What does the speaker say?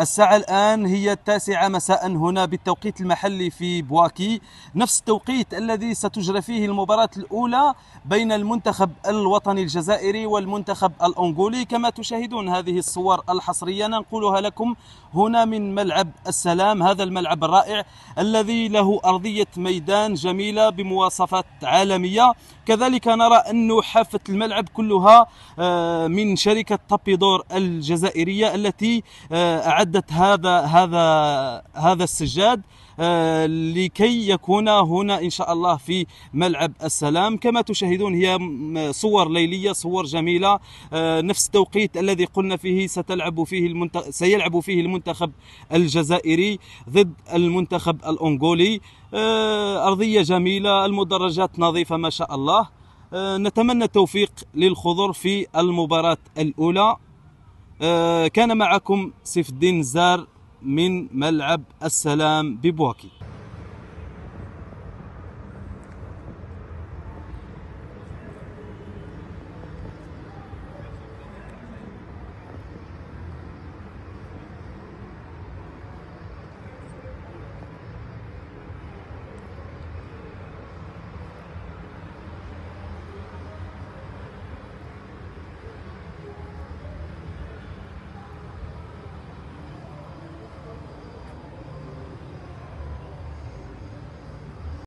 الساعة الآن هي التاسعة مساء هنا بالتوقيت المحلي في بواكي نفس التوقيت الذي ستجرى فيه المباراة الأولى بين المنتخب الوطني الجزائري والمنتخب الأنغولي كما تشاهدون هذه الصور الحصرية ننقلها لكم هنا من ملعب السلام هذا الملعب الرائع الذي له أرضية ميدان جميلة بمواصفات عالمية كذلك نرى أن حافة الملعب كلها آه، من شركة تابيدور الجزائرية التي آه، عدة هذا هذا هذا السجاد آه، لكي يكون هنا إن شاء الله في ملعب السلام كما تشاهدون هي صور ليلية صور جميلة آه، نفس التوقيت الذي قلنا فيه ستلعب فيه المنتخب سيلعب فيه المنتخب الجزائري ضد المنتخب الأنغولي آه، أرضية جميلة المدرجات نظيفة ما شاء الله نتمنى التوفيق للخضر في المباراة الأولى آه، كان معكم سيف الدين زار من ملعب السلام ببواكي